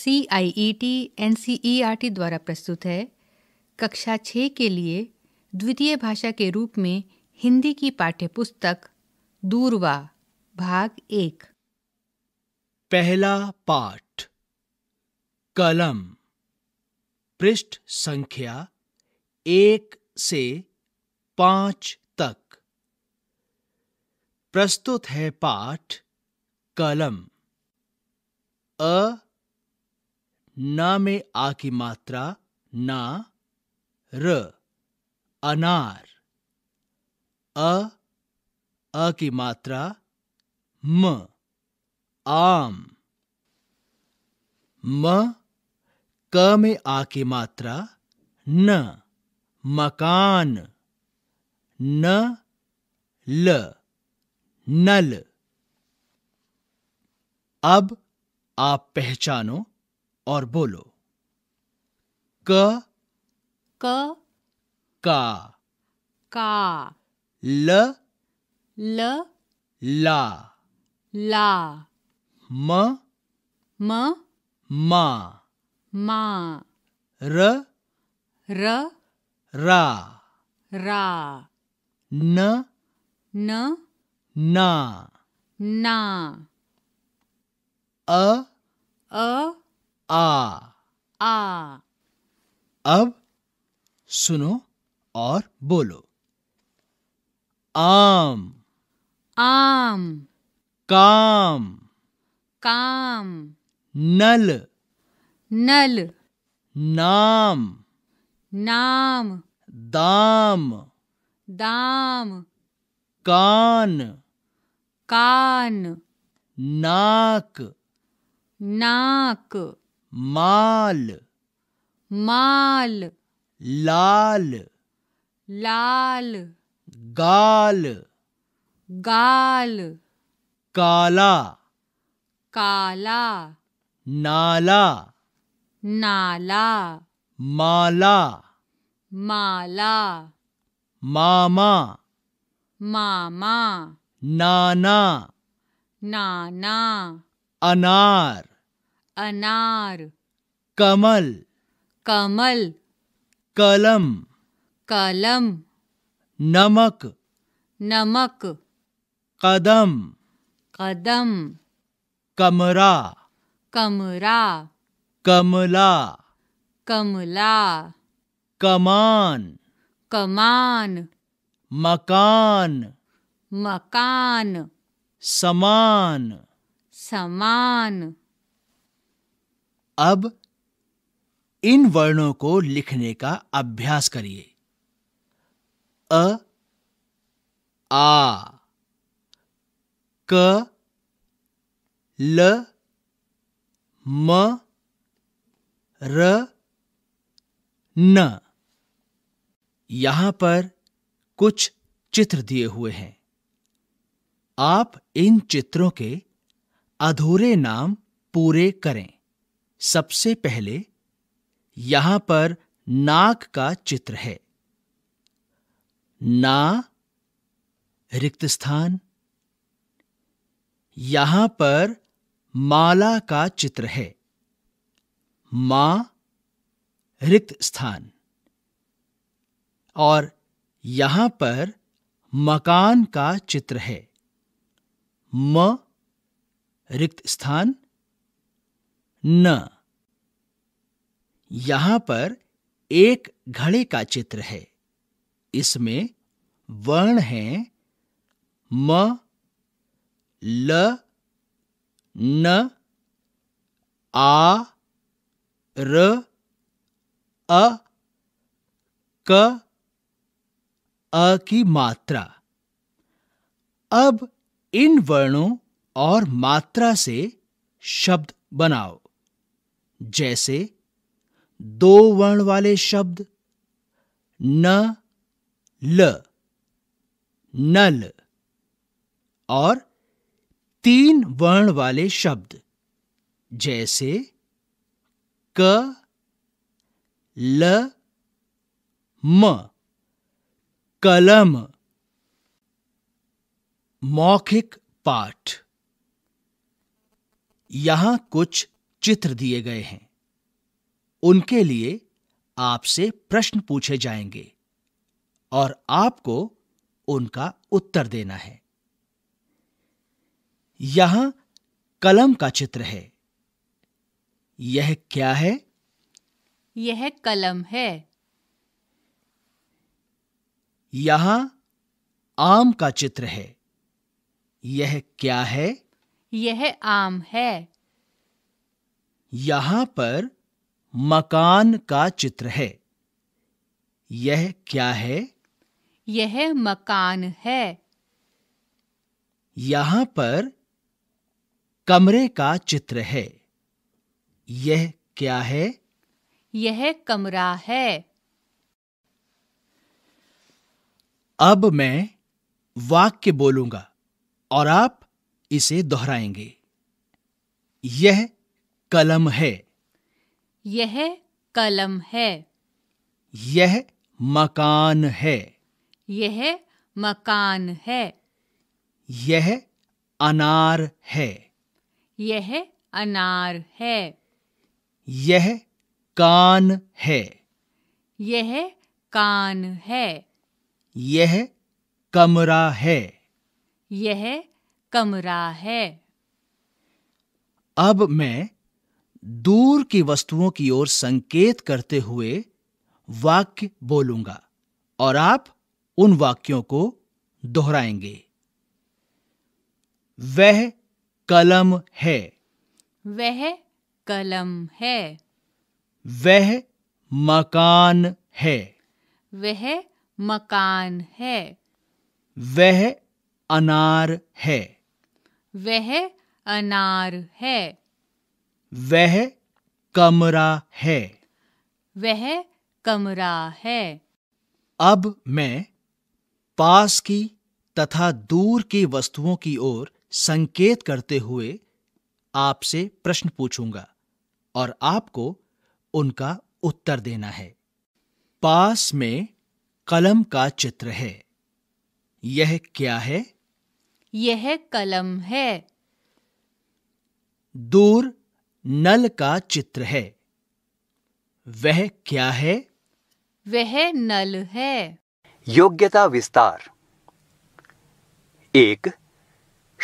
C I E T N C E R T द्वारा प्रस्तुत है कक्षा छ के लिए द्वितीय भाषा के रूप में हिंदी की पाठ्यपुस्तक दूरवा भाग एक पहला पाठ कलम पृष्ठ संख्या एक से पांच तक प्रस्तुत है पाठ कलम अ न में आ की मात्रा ना र अनार अ अ की मात्रा म आम म क में आ की मात्रा न मकान न ल नल अब आप पहचानो और बोलो क क का का ल ल ला ला म म मा मा र र रा रा न न ना ना अ अ आ आ अब सुनो और बोलो आम आम काम काम नल नल नाम नाम दाम दाम कान कान नाक नाक माल माल लाल लाल गाल गाल काला काला नाला नाला माला माला मामा मामा नाना नाना अनार अनार कमल कमल कलम कलम नमक नमक कदम कदम कमरा कमरा कमला कमला कमान कमान मकान मकान समान समान अब इन वर्णों को लिखने का अभ्यास करिए अ आ क ल म र न यहां पर कुछ चित्र दिए हुए हैं आप इन चित्रों के अधूरे नाम पूरे करें सबसे पहले यहां पर नाक का चित्र है ना रिक्त स्थान यहां पर माला का चित्र है मा रिक्त स्थान और यहां पर मकान का चित्र है म रिक्त स्थान न यहां पर एक घड़े का चित्र है इसमें वर्ण हैं म ल न आ र अ क अ की मात्रा अब इन वर्णों और मात्रा से शब्द बनाओ जैसे दो वर्ण वाले शब्द न ल नल और तीन वर्ण वाले शब्द जैसे क ल म कलम मौखिक पाठ यहां कुछ चित्र दिए गए हैं उनके लिए आपसे प्रश्न पूछे जाएंगे और आपको उनका उत्तर देना है यहां कलम का चित्र है यह क्या है यह कलम है यहां आम का चित्र है यह क्या है यह आम है यहां पर मकान का चित्र है यह क्या है यह मकान है यहां पर कमरे का चित्र है यह क्या है यह कमरा है अब मैं वाक्य बोलूंगा और आप इसे दोहराएंगे यह कलम है यह कलम है यह मकान है यह मकान है यह अनार है यह अनार है यह कान है यह कान है यह कमरा है यह कमरा है अब मैं दूर की वस्तुओं की ओर संकेत करते हुए वाक्य बोलूंगा और आप उन वाक्यों को दोहराएंगे वह कलम है वह कलम है वह मकान है वह मकान है वह अनार है वह अनार है वह कमरा है वह कमरा है अब मैं पास की तथा दूर की वस्तुओं की ओर संकेत करते हुए आपसे प्रश्न पूछूंगा और आपको उनका उत्तर देना है पास में कलम का चित्र है यह क्या है यह कलम है दूर नल का चित्र है वह क्या है वह नल है योग्यता विस्तार एक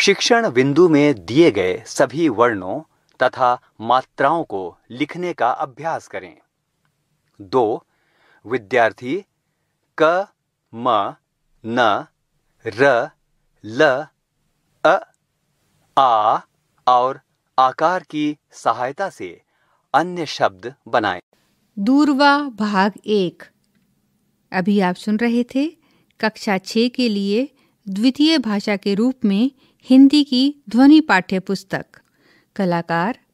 शिक्षण बिंदु में दिए गए सभी वर्णों तथा मात्राओं को लिखने का अभ्यास करें दो विद्यार्थी क म न र ल अ आ और आकार की सहायता से अन्य शब्द बनाएं। दूरवा भाग एक अभी आप सुन रहे थे कक्षा छ के लिए द्वितीय भाषा के रूप में हिंदी की ध्वनि पाठ्य पुस्तक कलाकार